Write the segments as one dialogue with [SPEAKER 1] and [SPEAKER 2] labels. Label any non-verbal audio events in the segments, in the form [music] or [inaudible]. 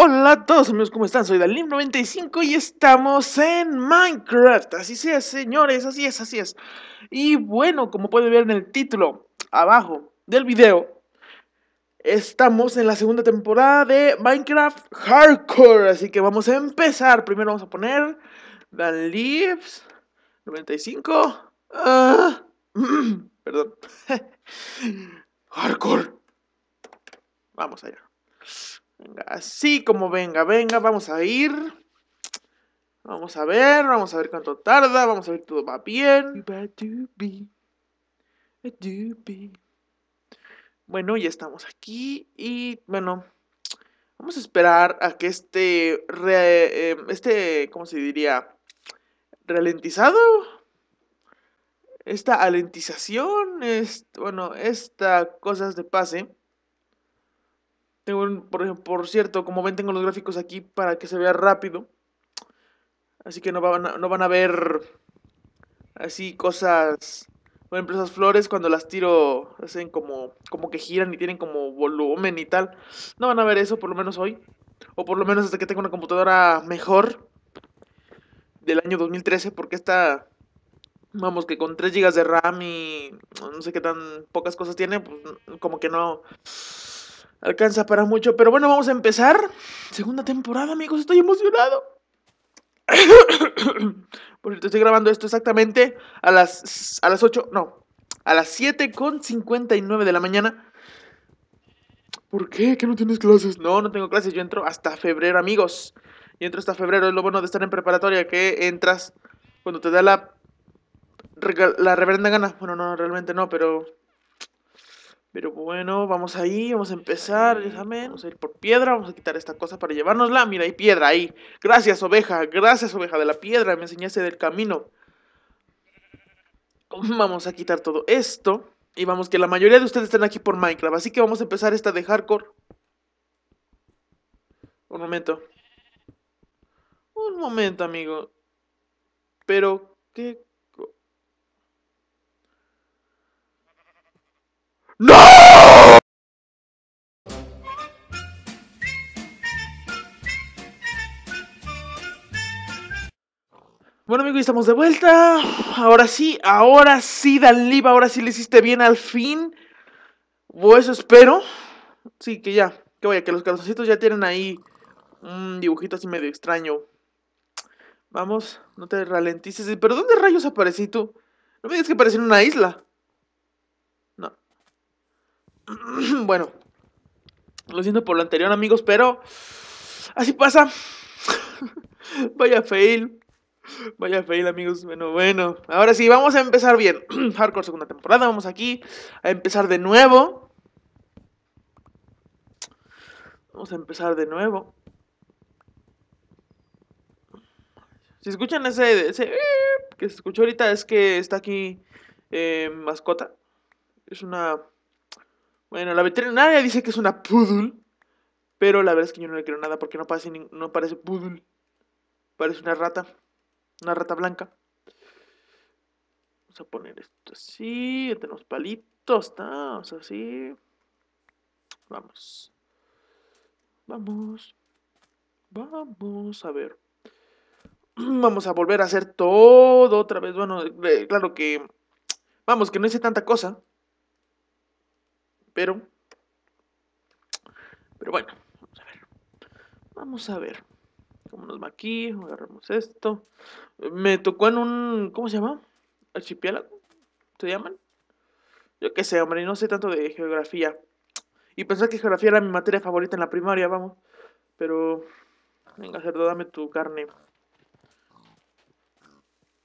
[SPEAKER 1] Hola a todos amigos, ¿cómo están? Soy Dalim95 y estamos en Minecraft. Así es, señores, así es, así es. Y bueno, como pueden ver en el título abajo del video, estamos en la segunda temporada de Minecraft Hardcore. Así que vamos a empezar. Primero vamos a poner Dalim95. Ah, [clears throat] perdón. [laughs] Hardcore. Vamos allá así como venga, venga, vamos a ir. Vamos a ver, vamos a ver cuánto tarda, vamos a ver todo va bien. Bueno, ya estamos aquí y bueno, vamos a esperar a que este, eh, este, ¿cómo se diría? Ralentizado, esta alentización, bueno, estas cosas de pase este, por, por, cierto, como ven, tengo los gráficos aquí para que se vea rápido. Así que no van a, no van a ver así cosas. Por ejemplo, esas flores cuando las tiro hacen como, como que giran y tienen como volumen y tal. No van a ver eso, por lo menos hoy. O por lo menos hasta que tenga una computadora mejor del año 2013, porque esta, vamos, que con 3 GB de RAM y no sé qué tan pocas cosas tiene, pues como que no, alcanza para mucho. Pero bueno, vamos a empezar. Segunda temporada, amigos, estoy emocionado. [coughs] porque estoy grabando esto exactamente a las, a las 8, no, a las 7 con 59 de la mañana. ¿Por qué? ¿Que no tienes clases? No, no tengo clases, yo entro hasta febrero, amigos. Yo entro hasta febrero, es lo bueno de estar en preparatoria, que entras cuando te da la, la reverenda gana. Bueno, no, realmente no, pero pero bueno, vamos ahí, vamos a empezar Vamos a ir por piedra, vamos a quitar esta cosa para llevárnosla. Mira, hay piedra ahí. Gracias, oveja. Gracias, oveja de la piedra. Me enseñaste del camino. Vamos a quitar todo esto. Y vamos, que la mayoría de ustedes están aquí por Minecraft. Así que vamos a empezar esta de hardcore. Un momento. Un momento, amigo. Pero, ¿qué ¡No! Bueno amigos, estamos de vuelta. Ahora sí, ahora sí, Danliva, ahora sí le hiciste bien al fin. O eso espero. Sí, que ya, que vaya, que los calzoncitos ya tienen ahí un dibujito así medio extraño. Vamos, no te ralentices. ¿Pero dónde rayos aparecí tú? No me digas que aparecí en una isla. [clears throat] bueno, lo siento por lo anterior, amigos, pero así pasa. [laughs] Vaya fail. Vaya fail, amigos. Bueno, bueno. Ahora sí, vamos a empezar bien. [clears throat] Hardcore segunda temporada. Vamos aquí a empezar de nuevo. Vamos a empezar de nuevo. Si escuchan ese, que se escuchó ahorita, es que está aquí eh, mascota. Es una bueno, la veterinaria dice que es una poodle, pero la verdad es que yo no le creo nada porque no parece, no parece poodle. Parece una rata, una rata blanca. Vamos a poner esto así, tenemos palitos, así. Vamos. Vamos. Vamos a ver. [clears throat] Vamos a volver a hacer todo otra vez. Bueno, eh, claro que... Vamos, que no hice tanta cosa. Pero, pero bueno, vamos a ver. Vamos a ver cómo nos va aquí. Agarramos esto. Me tocó en un, ¿cómo se llama? Archipiélago, ¿se llaman? Yo qué sé, hombre, no sé tanto de geografía. Y pensé que geografía era mi materia favorita en la primaria, vamos. Pero, venga, cerdo, dame tu carne.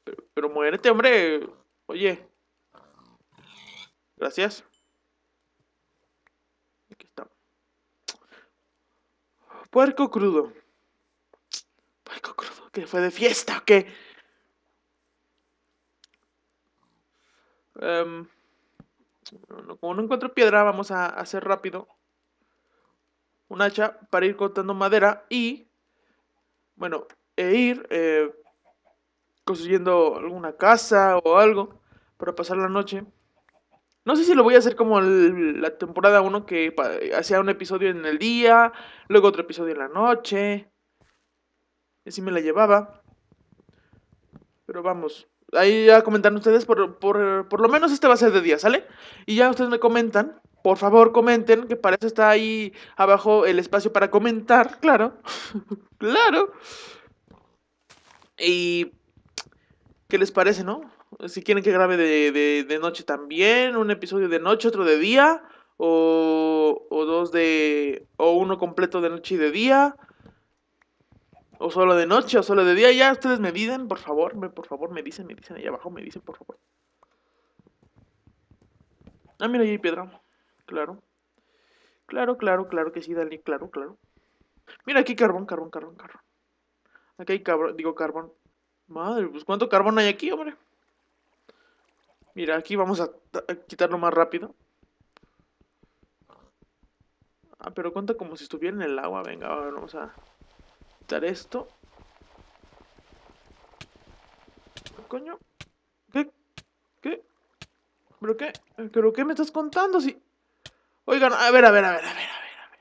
[SPEAKER 1] Pero, pero muérete, hombre. Oye. Gracias. Puerco crudo. Puerco crudo, que fue de fiesta que qué? Em, como no encuentro piedra, vamos a hacer rápido un hacha para ir cortando madera y, bueno, e ir eh, construyendo alguna casa o algo para pasar la noche. No sé si lo voy a hacer como la temporada 1 que hacía un episodio en el día, luego otro episodio en la noche. Y así me la llevaba. Pero vamos, ahí ya comentan ustedes, por, por lo menos este va a ser de día, ¿sale? Y ya ustedes me comentan, por favor comenten, que para eso está ahí abajo el espacio para comentar, claro, [laughs] claro. Y... ¿Qué les parece, no? Si quieren que grabe de, noche también, un episodio de noche, otro de día, o, o, dos de. o uno completo de noche y de día, o solo de noche, o solo de día. Ya ustedes me dicen, por favor, por favor, me dicen, me dicen ahí abajo, me dicen, por favor. Ah, mira, ahí hay piedra. Claro. Claro, claro, claro que sí, Dani, claro, claro. Mira aquí carbón, carbón, carbón, carbón. Aquí hay carbón, digo carbón. Madre, pues cuánto carbón hay aquí, hombre. Mira, aquí vamos a, quitarlo más rápido. Ah, pero cuenta como si estuviera en el agua. Venga, ahora vamos a quitar esto. ¿Coño? ¿Qué? ¿Qué? ¿Pero qué? ¿Pero qué me estás contando? Si... Oigan, a ver, a ver, a ver, a ver, a ver, a ver.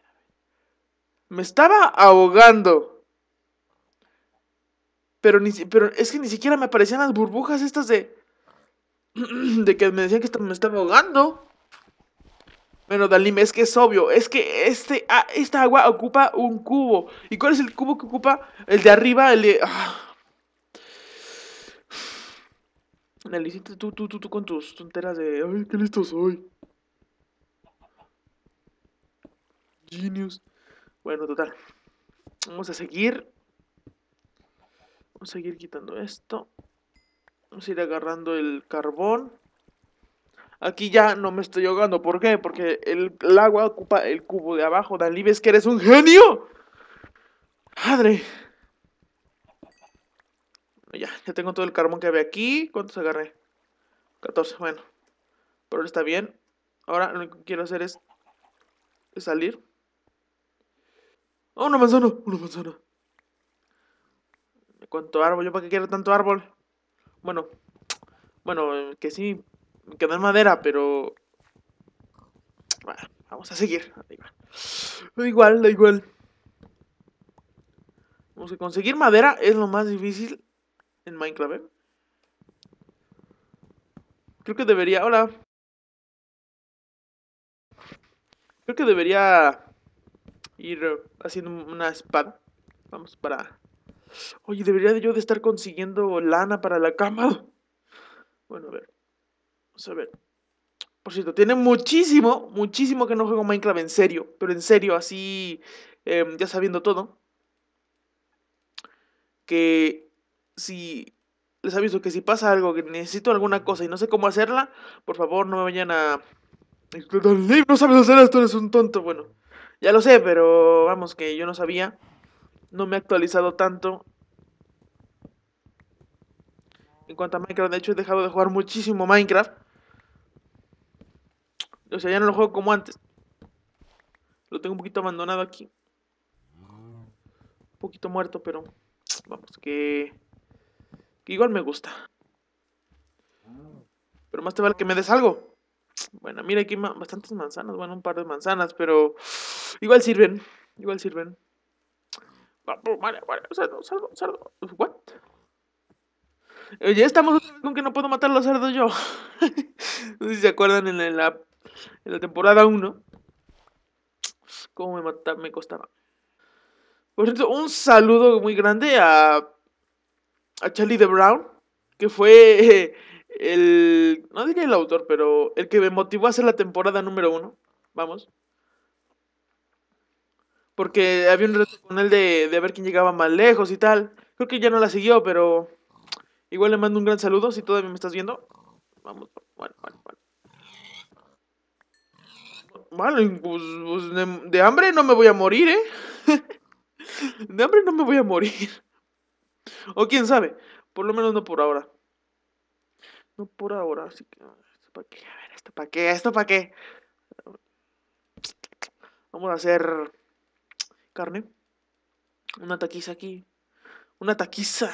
[SPEAKER 1] Me estaba ahogando. Pero, ni, pero es que ni siquiera me aparecían las burbujas estas de... [clears throat] de que me decían que me estaba ahogando. Bueno, Dalim, es que es obvio, es que este, ah, esta agua ocupa un cubo. ¿Y cuál es el cubo que ocupa? El de arriba, el de... Ah. tú, tú, tú, tú con tus tonteras de... Ay, qué listo soy. Genius. Bueno, total. Vamos a seguir. Vamos a seguir quitando esto. Vamos a ir agarrando el carbón. Aquí ya no me estoy ahogando. ¿Por qué? Porque el, agua ocupa el cubo de abajo. Dalí, ¿ves que eres un genio? ¡Madre! Ya, ya tengo todo el carbón que había aquí. ¿Cuántos agarré? 14, bueno. Pero está bien. Ahora lo que quiero hacer es, es salir. ¡Oh, una manzana! ¡Una manzana! ¿Cuánto árbol? ¿Yo para qué quiero tanto árbol? Bueno, bueno, que sí, quedó en madera, pero... Bueno, vamos a seguir. Da igual, da igual. Vamos a conseguir madera es lo más difícil en Minecraft, ¿eh? Creo que debería... Hola. Creo que debería ir haciendo una espada. Vamos para oye, debería yo de estar consiguiendo lana para la cama. Bueno, a ver. Vamos a ver. Por cierto, tiene muchísimo, muchísimo que no juego Minecraft en serio. Pero en serio, así, em, ya sabiendo todo. Que si les aviso que si pasa algo, que necesito alguna cosa y no sé cómo hacerla, por favor no me vayan a... No sabes hacer esto, eres un tonto. Bueno, ya lo sé, pero vamos, que yo no sabía no me ha actualizado tanto. En cuanto a Minecraft, de hecho he dejado de jugar muchísimo Minecraft. O sea, ya no lo juego como antes. Lo tengo un poquito abandonado aquí. Un poquito muerto, pero vamos, que, que igual me gusta. Pero más te vale que me des algo. Bueno, mira aquí bastantes manzanas, bueno, un par de manzanas, pero igual sirven, igual sirven vale, vale, cerdo, cerdo, cerdo. ¿What? Eh, ya estamos con que no puedo matar a los cerdos yo. [laughs] no sé si se acuerdan en la, en la temporada 1. Cómo me, mataba, me costaba. Por cierto, un saludo muy grande a, a Charlie de Brown, que fue eh, el, no diría el autor, pero el que me motivó a hacer la temporada número 1 Vamos. Porque había un reto con él de, de ver quién llegaba más lejos y tal. Creo que ya no la siguió, pero igual le mando un gran saludo si todavía me estás viendo. Vamos, bueno, bueno, bueno. bueno pues, pues de, hambre no me voy a morir, ¿eh? [laughs] de hambre no me voy a morir. [laughs] O quién sabe, por lo menos no por ahora. No por ahora, así que... para qué? A ver, ¿esto para qué? ¿Esto para qué? Vamos a hacer carne. Una taquiza aquí. Una taquiza.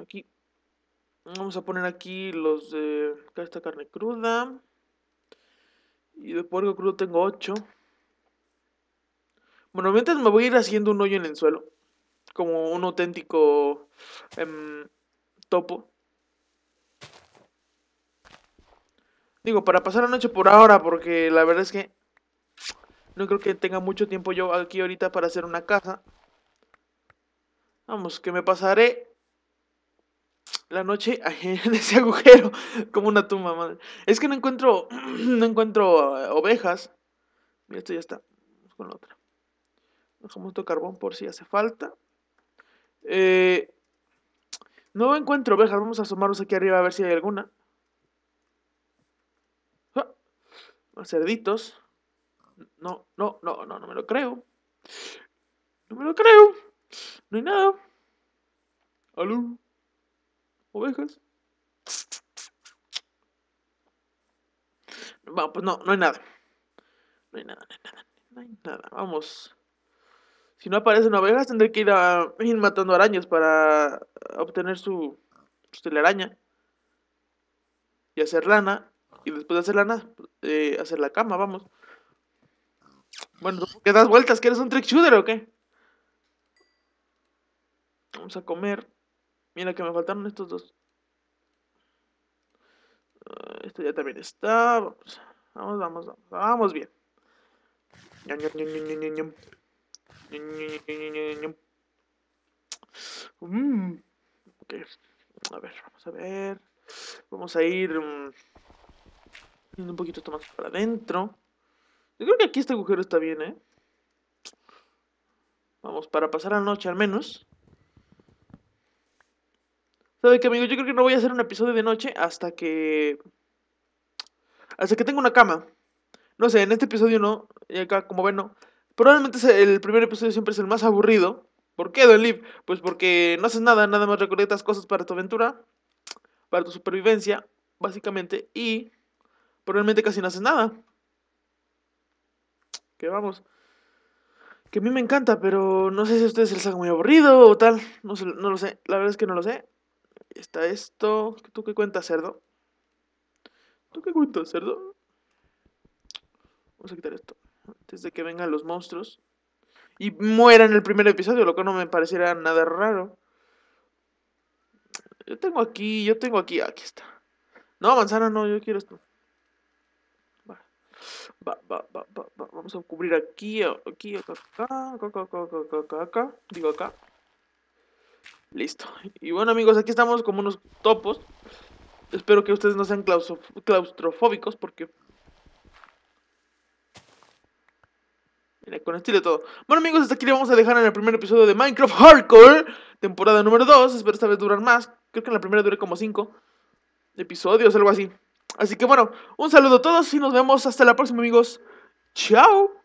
[SPEAKER 1] Aquí. Vamos a poner aquí los de esta carne cruda. Y de puerco crudo tengo 8. Bueno, mientras me voy a ir haciendo un hoyo en el suelo. Como un auténtico em, topo. Digo, para pasar la noche por ahora, porque la verdad es que no creo que tenga mucho tiempo yo aquí ahorita para hacer una casa. Vamos, que me pasaré la noche [laughs] en ese agujero como una tumba, madre. Es que no encuentro [clears throat] no encuentro eh, ovejas. Mira, esto ya está. con la otra. Dejamos esto carbón por si hace falta. Eh, no encuentro ovejas. Vamos a asomarnos aquí arriba a ver si hay alguna. cerditos. No, no, no, no, no me lo creo. No me lo creo. No hay nada. Aló. Ovejas. vamos pues no, no hay nada. No hay nada, no hay nada, no hay nada. Vamos. Si no aparecen ovejas, tendré que ir a ir matando arañas para obtener su, su telaraña. Y hacer lana. Y después de hacer lana, pues eh, hacer la cama, vamos. Bueno, ¿tú ¿qué das vueltas? ¿Quieres un trick shooter o qué? Vamos a comer. Mira que me faltaron estos dos. esto ah, este ya también está. Vamos, vamos, vamos, vamos, vamos bien. A ver, vamos a ver. Vamos a ir. Mm, un poquito más para adentro. Yo creo que aquí este agujero está bien, ¿eh? Vamos, para pasar la noche al menos. ¿Sabe qué, amigo? Yo creo que no voy a hacer un episodio de noche hasta que... Hasta que tenga una cama. No sé, en este episodio no. Y acá, como ven, no. Probablemente el primer episodio siempre es el más aburrido. ¿Por qué, Don Liv? Pues porque no haces nada, nada más recolectas cosas para tu aventura, para tu supervivencia, básicamente, y Probablemente casi no haces nada. Que vamos. Que a mí me encanta, pero no sé si a ustedes les haga muy aburrido o tal. No, no lo sé. La verdad es que no lo sé. Está esto. ¿Tú qué cuentas, cerdo? ¿Tú qué cuentas, cerdo? Vamos a quitar esto. Antes de que vengan los monstruos. Y muera en el primer episodio, lo que no me pareciera nada raro. Yo tengo aquí, yo tengo aquí, aquí está. No, manzana, no, yo quiero esto. Vamos a cubrir aquí, aquí, acá, acá, acá, acá, acá, acá, acá, digo acá. Listo. Y bueno amigos, aquí estamos como unos topos. Espero que ustedes no sean claustrofóbicos porque... Mira, con estilo todo. Bueno amigos, hasta aquí le vamos a dejar en el primer episodio de Minecraft Hardcore, temporada número 2. Espero esta vez durar más. Creo que en la primera duré como 5 episodios, algo así. Así que bueno, un saludo a todos y nos vemos hasta la próxima amigos. Chao.